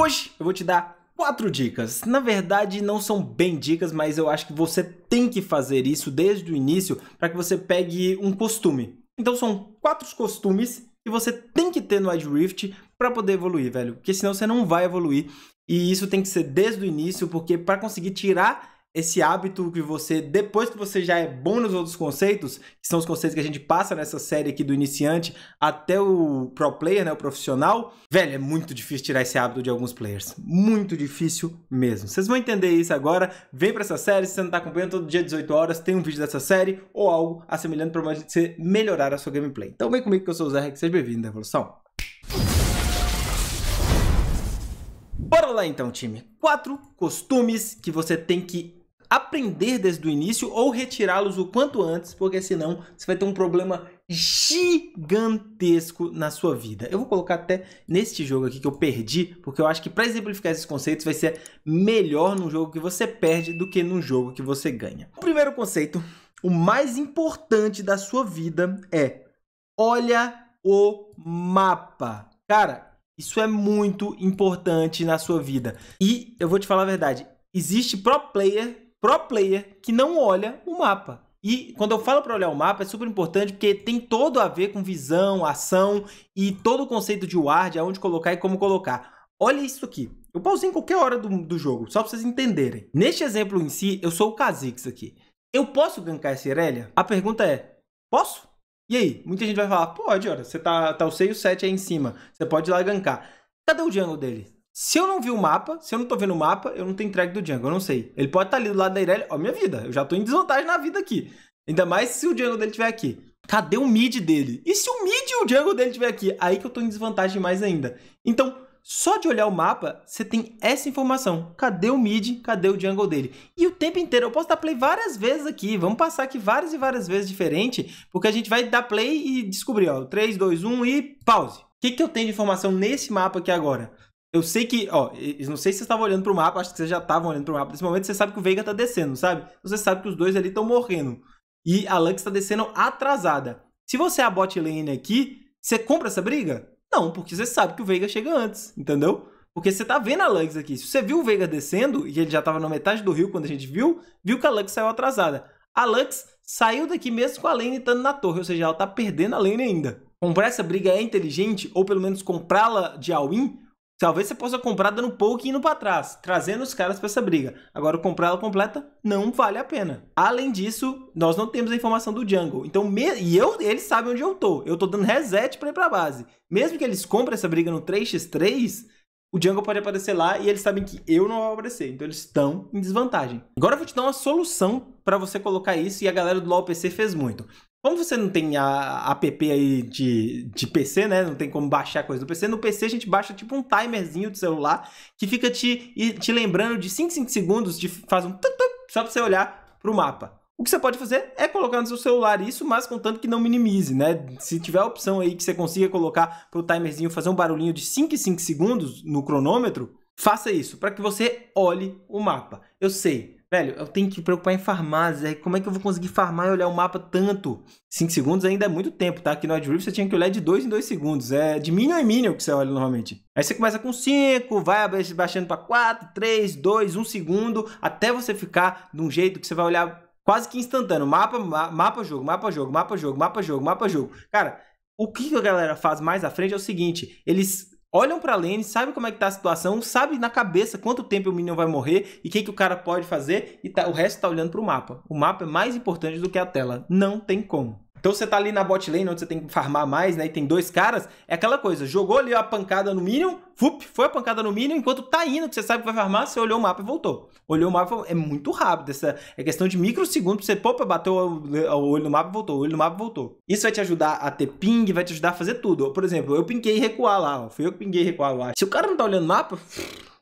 Hoje eu vou te dar quatro dicas. Na verdade, não são bem dicas, mas eu acho que você tem que fazer isso desde o início para que você pegue um costume. Então são quatro costumes que você tem que ter no Edge Rift para poder evoluir, velho. Porque senão você não vai evoluir. E isso tem que ser desde o início, porque para conseguir tirar esse hábito que você, depois que você já é bom nos outros conceitos, que são os conceitos que a gente passa nessa série aqui do iniciante até o pro player, né, o profissional, velho, é muito difícil tirar esse hábito de alguns players. Muito difícil mesmo. Vocês vão entender isso agora. Vem para essa série, se você não tá acompanhando todo dia 18 horas, tem um vídeo dessa série ou algo assemelhante para você melhorar a sua gameplay. Então vem comigo que eu sou o Zé, que seja bem-vindo à evolução. Bora lá então, time. Quatro costumes que você tem que aprender desde o início ou retirá-los o quanto antes, porque senão você vai ter um problema gigantesco na sua vida. Eu vou colocar até neste jogo aqui que eu perdi, porque eu acho que para exemplificar esses conceitos vai ser melhor num jogo que você perde do que num jogo que você ganha. O primeiro conceito, o mais importante da sua vida é olha o mapa. Cara, isso é muito importante na sua vida. E eu vou te falar a verdade, existe pro player pro player que não olha o mapa. E quando eu falo para olhar o mapa, é super importante porque tem todo a ver com visão, ação e todo o conceito de ward, aonde colocar e como colocar. Olha isso aqui. Eu pausei em qualquer hora do, do jogo, só para vocês entenderem. Neste exemplo em si, eu sou o Kha'Zix aqui. Eu posso gankar essa Irelia? A pergunta é, posso? E aí? Muita gente vai falar, pode, olha, você tá, tá o 6 e o 7 aí em cima, você pode ir lá gankar. Cadê o jungle dele? Se eu não vi o mapa, se eu não tô vendo o mapa, eu não tenho track do Django, eu não sei. Ele pode estar tá ali do lado da Irelia, ó, minha vida, eu já tô em desvantagem na vida aqui. Ainda mais se o Django dele estiver aqui. Cadê o mid dele? E se o mid e o Django dele estiver aqui? Aí que eu tô em desvantagem mais ainda. Então, só de olhar o mapa, você tem essa informação. Cadê o mid? Cadê o jungle dele? E o tempo inteiro, eu posso dar play várias vezes aqui. Vamos passar aqui várias e várias vezes diferente, porque a gente vai dar play e descobrir, ó. 3, 2, 1 e pause. O que, que eu tenho de informação nesse mapa aqui agora? Eu sei que, ó, não sei se você estava olhando para o mapa, acho que vocês já estavam olhando para o mapa. Nesse momento você sabe que o Veiga está descendo, sabe? Você sabe que os dois ali estão morrendo. E a Lux está descendo atrasada. Se você é a bot lane aqui, você compra essa briga? Não, porque você sabe que o Veiga chega antes, entendeu? Porque você tá vendo a Lux aqui. Se você viu o Veiga descendo, e ele já tava na metade do rio quando a gente viu, viu que a Lux saiu atrasada. A Lux saiu daqui mesmo com a lane estando na torre, ou seja, ela tá perdendo a lane ainda. Comprar essa briga é inteligente, ou pelo menos comprá-la de all-in, Talvez você possa comprar dando pouco e indo para trás, trazendo os caras para essa briga. Agora, comprar ela completa não vale a pena. Além disso, nós não temos a informação do jungle. Então, me... e eu, eles sabem onde eu tô. Eu tô dando reset para ir para base. Mesmo que eles comprem essa briga no 3x3, o jungle pode aparecer lá e eles sabem que eu não vou aparecer. Então, eles estão em desvantagem. Agora, eu vou te dar uma solução para você colocar isso e a galera do LoL PC fez muito. Como você não tem a app aí de, de PC, né? Não tem como baixar coisa do PC. No PC a gente baixa tipo um timerzinho do celular que fica te, te lembrando de 5, 5 segundos, de faz um tum, só pra você olhar pro mapa. O que você pode fazer é colocar no seu celular isso, mas contanto que não minimize, né? Se tiver a opção aí que você consiga colocar pro timerzinho fazer um barulhinho de 5 5 segundos no cronômetro, faça isso, para que você olhe o mapa. Eu sei, Velho, eu tenho que me preocupar em farmácia. Como é que eu vou conseguir farmar e olhar o mapa tanto? 5 segundos ainda é muito tempo, tá? Aqui no Adrift você tinha que olhar de 2 em 2 segundos. É de minion em minion que você olha normalmente. Aí você começa com 5, vai baixando para 4, 3, 2, 1 segundo, até você ficar de um jeito que você vai olhar quase que instantâneo. Mapa, ma mapa, jogo, mapa, jogo, mapa, jogo, mapa, jogo, mapa, jogo. Cara, o que a galera faz mais à frente é o seguinte, eles olham pra lane, sabem como é que tá a situação, sabem na cabeça quanto tempo o Minion vai morrer e o que, que o cara pode fazer, e tá, o resto tá olhando pro mapa. O mapa é mais importante do que a tela. Não tem como. Então você tá ali na bot lane, onde você tem que farmar mais, né? E tem dois caras, é aquela coisa, jogou ali a pancada no minion, fup, foi a pancada no minion, enquanto tá indo, que você sabe que vai farmar, você olhou o mapa e voltou. Olhou o mapa, é muito rápido, essa é questão de microsegundos, você, popa bateu o olho no mapa e voltou, o olho no mapa e voltou. Isso vai te ajudar a ter ping, vai te ajudar a fazer tudo. Por exemplo, eu pinguei recuar lá, ó, fui eu que pinguei recuar lá. Se o cara não tá olhando o mapa...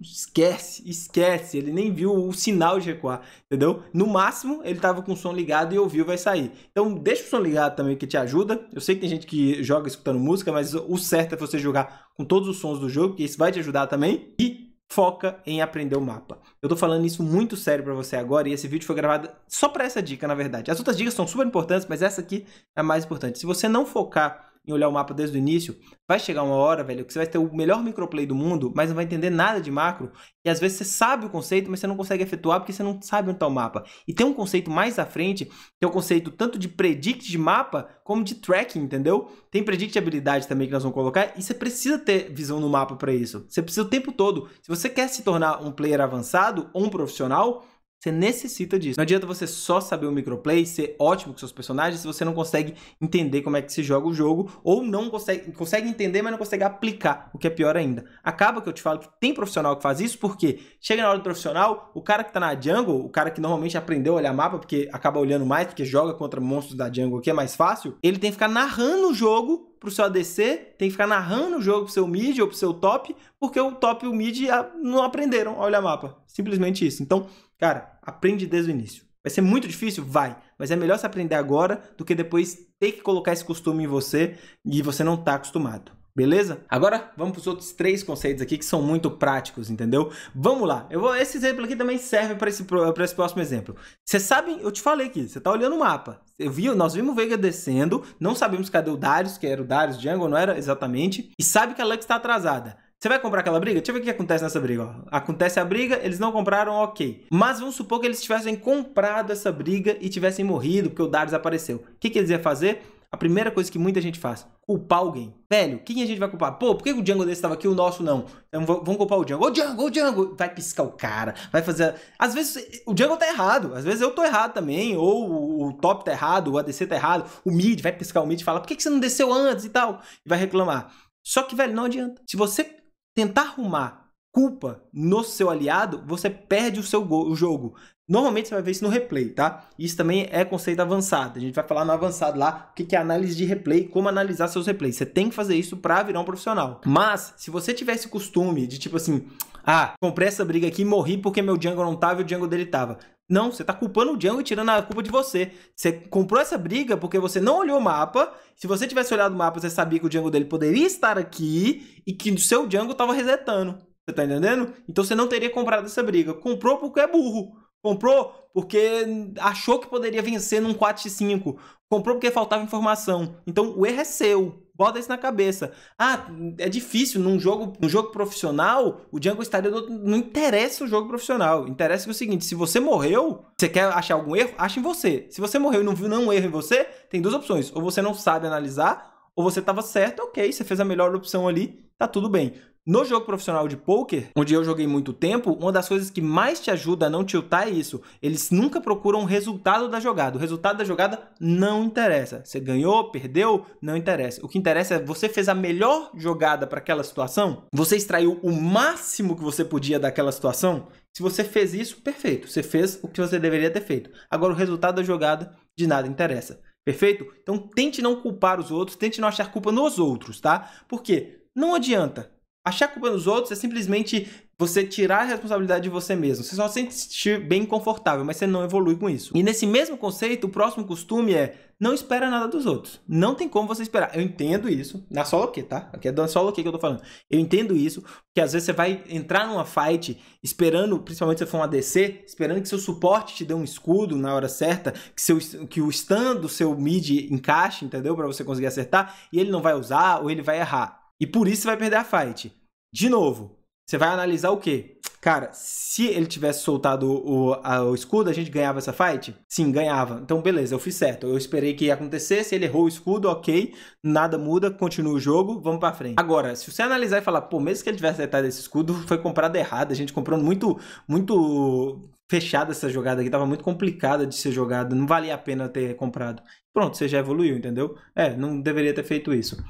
Esquece, esquece. Ele nem viu o sinal de recuar, entendeu? No máximo, ele tava com o som ligado e ouviu, vai sair. Então, deixa o som ligado também, que te ajuda. Eu sei que tem gente que joga escutando música, mas o certo é você jogar com todos os sons do jogo, que isso vai te ajudar também. E foca em aprender o mapa. Eu tô falando isso muito sério para você agora e esse vídeo foi gravado só para essa dica, na verdade. As outras dicas são super importantes, mas essa aqui é a mais importante. Se você não focar em olhar o mapa desde o início, vai chegar uma hora, velho, que você vai ter o melhor microplay do mundo, mas não vai entender nada de macro. E às vezes você sabe o conceito, mas você não consegue efetuar porque você não sabe onde está o mapa. E tem um conceito mais à frente, que é o um conceito tanto de predict de mapa, como de tracking, entendeu? Tem predict habilidade também que nós vamos colocar, e você precisa ter visão no mapa para isso. Você precisa o tempo todo. Se você quer se tornar um player avançado ou um profissional, você necessita disso. Não adianta você só saber o microplay, ser ótimo com seus personagens, se você não consegue entender como é que se joga o jogo, ou não consegue, consegue entender, mas não consegue aplicar, o que é pior ainda. Acaba que eu te falo que tem profissional que faz isso, porque chega na hora do profissional, o cara que tá na jungle, o cara que normalmente aprendeu a olhar mapa, porque acaba olhando mais, porque joga contra monstros da jungle, que é mais fácil, ele tem que ficar narrando o jogo pro seu ADC, tem que ficar narrando o jogo pro seu mid ou pro seu top, porque o top e o mid ah, não aprenderam a olhar mapa. Simplesmente isso. Então, Cara, aprende desde o início. Vai ser muito difícil? Vai. Mas é melhor se aprender agora do que depois ter que colocar esse costume em você e você não tá acostumado. Beleza? Agora vamos para os outros três conceitos aqui que são muito práticos, entendeu? Vamos lá. Eu vou, esse exemplo aqui também serve para esse, esse próximo exemplo. Você sabe, eu te falei aqui, você está olhando o mapa. Eu vi, nós vimos o Veiga descendo, não sabemos cadê o Darius, que era o Darius, Django, não era exatamente, e sabe que a Lux está atrasada. Você vai comprar aquela briga? Deixa eu ver o que acontece nessa briga. Ó. Acontece a briga, eles não compraram, ok. Mas vamos supor que eles tivessem comprado essa briga e tivessem morrido porque o Darius apareceu. O que, que eles iam fazer? A primeira coisa que muita gente faz, culpar alguém. Velho, quem a gente vai culpar? Pô, por que o Django desse estava aqui o nosso não? Então vamos culpar o Django. Ô Django, ô Django! Vai piscar o cara, vai fazer... Às vezes o Django tá errado, às vezes eu tô errado também, ou o Top tá errado, o ADC tá errado, o Mid vai piscar o Mid e falar por que você não desceu antes e tal? E vai reclamar. Só que, velho, não adianta. Se você tentar arrumar culpa no seu aliado, você perde o seu o jogo. Normalmente você vai ver isso no replay, tá? Isso também é conceito avançado. A gente vai falar no avançado lá o que é análise de replay, como analisar seus replays. Você tem que fazer isso para virar um profissional. Mas, se você tivesse costume de tipo assim, ah, comprei essa briga aqui e morri porque meu Django não tava e o Django dele tava. Não, você tá culpando o Django e tirando a culpa de você. Você comprou essa briga porque você não olhou o mapa. Se você tivesse olhado o mapa, você sabia que o Django dele poderia estar aqui e que o seu Django tava resetando. Você tá entendendo? Então você não teria comprado essa briga. Comprou porque é burro. Comprou porque achou que poderia vencer num 4x5. Comprou porque faltava informação. Então o erro é seu. Bota isso na cabeça. Ah, é difícil num jogo, num jogo profissional, o Django Stadia não interessa o jogo profissional. Interessa é o seguinte, se você morreu, você quer achar algum erro, acha em você. Se você morreu e não viu nenhum erro em você, tem duas opções. Ou você não sabe analisar, ou você estava certo, ok, você fez a melhor opção ali, tá tudo bem. No jogo profissional de poker, onde eu joguei muito tempo, uma das coisas que mais te ajuda a não tiltar é isso. Eles nunca procuram o resultado da jogada. O resultado da jogada não interessa. Você ganhou, perdeu, não interessa. O que interessa é você fez a melhor jogada para aquela situação? Você extraiu o máximo que você podia daquela situação? Se você fez isso, perfeito. Você fez o que você deveria ter feito. Agora o resultado da jogada de nada interessa. Perfeito? Então tente não culpar os outros, tente não achar culpa nos outros, tá? Porque não adianta achar culpa nos outros é simplesmente você tirar a responsabilidade de você mesmo. Você só se sentir bem confortável, mas você não evolui com isso. E nesse mesmo conceito, o próximo costume é não espera nada dos outros. Não tem como você esperar. Eu entendo isso. Na solo que, tá? Aqui é da solo que eu tô falando. Eu entendo isso, que às vezes você vai entrar numa fight esperando, principalmente se for um ADC, esperando que seu suporte te dê um escudo na hora certa, que, seu, que o stand do seu mid encaixe, entendeu? Para você conseguir acertar, e ele não vai usar ou ele vai errar. E por isso você vai perder a fight. De novo, você vai analisar o quê? Cara, se ele tivesse soltado o, a, o, escudo, a gente ganhava essa fight? Sim, ganhava. Então, beleza, eu fiz certo. Eu esperei que ia acontecer. Se ele errou o escudo, ok. Nada muda, continua o jogo, vamos pra frente. Agora, se você analisar e falar, pô, mesmo que ele tivesse acertado esse escudo, foi comprado errado. A gente comprou muito, muito fechada essa jogada aqui. Tava muito complicada de ser jogada. Não valia a pena ter comprado. Pronto, você já evoluiu, entendeu? É, não deveria ter feito isso.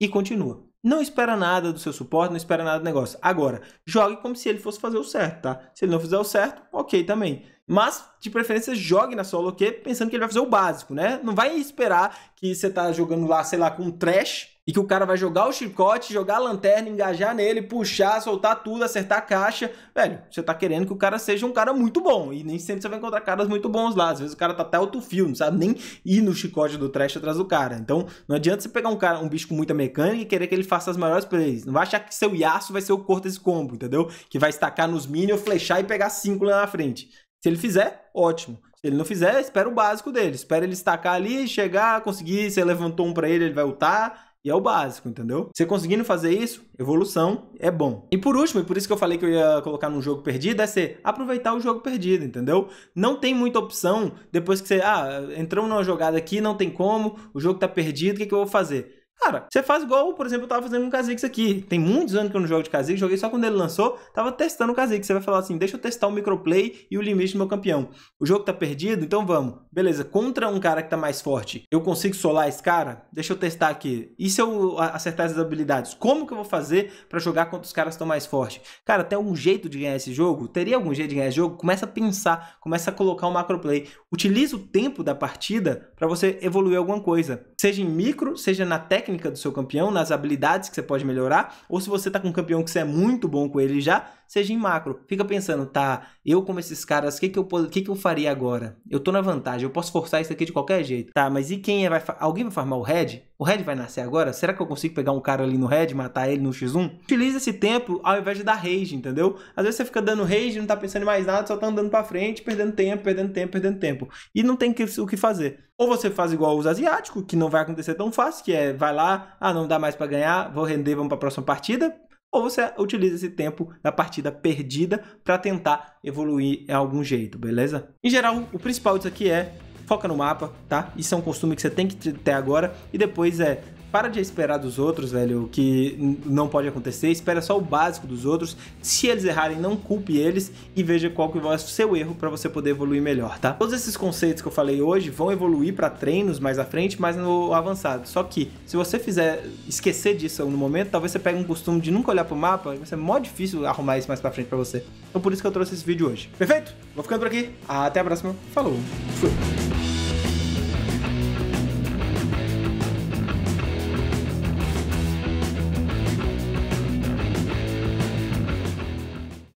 E continua. Não espera nada do seu suporte, não espera nada do negócio. Agora, jogue como se ele fosse fazer o certo, tá? Se ele não fizer o certo, ok também. Mas, de preferência, jogue na solo que pensando que ele vai fazer o básico, né? Não vai esperar que você tá jogando lá, sei lá, com um trash e que o cara vai jogar o chicote, jogar a lanterna, engajar nele, puxar, soltar tudo, acertar a caixa. Velho, você tá querendo que o cara seja um cara muito bom. E nem sempre você vai encontrar caras muito bons lá. Às vezes o cara tá até alto fio, não sabe nem ir no chicote do trash atrás do cara. Então, não adianta você pegar um cara, um bicho com muita mecânica e querer que ele faça as maiores plays. Não vai achar que seu Yasuo vai ser o corta esse combo, entendeu? Que vai estacar nos minions, flechar e pegar cinco lá na frente. Se ele fizer, ótimo. Se ele não fizer, espera o básico dele. Espera ele estacar ali, chegar, conseguir, você levantou um pra ele, ele vai ultar e é o básico, entendeu? Você conseguindo fazer isso, evolução é bom. E por último, e por isso que eu falei que eu ia colocar num jogo perdido, é ser aproveitar o jogo perdido, entendeu? Não tem muita opção depois que você, ah, entrou numa jogada aqui, não tem como, o jogo tá perdido, o que, que eu vou fazer? Cara, você faz igual, por exemplo, eu tava fazendo um Kha'Zix aqui. Tem muitos anos que eu não jogo de Kha'Zix, joguei só quando ele lançou, tava testando o Kha'Zix. Você vai falar assim, deixa eu testar o microplay e o limite do meu campeão. O jogo tá perdido? Então vamos. Beleza, contra um cara que tá mais forte, eu consigo solar esse cara? Deixa eu testar aqui. E se eu acertar essas habilidades? Como que eu vou fazer para jogar contra os caras que estão mais fortes? Cara, tem algum jeito de ganhar esse jogo? Teria algum jeito de ganhar esse jogo? Começa a pensar, começa a colocar o um macroplay. Utiliza o tempo da partida para você evoluir alguma coisa. Seja em micro, seja na técnica, técnica do seu campeão, nas habilidades que você pode melhorar, ou se você tá com um campeão que você é muito bom com ele já, seja em macro. Fica pensando, tá, eu como esses caras, o que que eu, que que eu faria agora? Eu tô na vantagem, eu posso forçar isso aqui de qualquer jeito. Tá, mas e quem é, vai alguém vai farmar o Red? O Red vai nascer agora? Será que eu consigo pegar um cara ali no Red, matar ele no X1? Utiliza esse tempo ao invés de dar rage, entendeu? Às vezes você fica dando rage, não tá pensando em mais nada, só tá andando pra frente, perdendo tempo, perdendo tempo, perdendo tempo. E não tem o que fazer. Ou você faz igual os asiáticos, que não vai acontecer tão fácil, que é vai lá, ah, não dá mais para ganhar, vou render, vamos para a próxima partida. Ou você utiliza esse tempo da partida perdida para tentar evoluir em algum jeito, beleza? Em geral, o principal disso aqui é foca no mapa, tá? Isso é um costume que você tem que ter agora. E depois é para de esperar dos outros, velho, o que não pode acontecer. Espera só o básico dos outros. Se eles errarem, não culpe eles e veja qual que vai o seu erro para você poder evoluir melhor, tá? Todos esses conceitos que eu falei hoje vão evoluir para treinos mais à frente, mais no avançado. Só que se você fizer esquecer disso no momento, talvez você pegue um costume de nunca olhar pro mapa, e vai ser mó difícil arrumar isso mais para frente para você. Então por isso que eu trouxe esse vídeo hoje. Perfeito? Vou ficando por aqui. Até a próxima. Falou. Fui.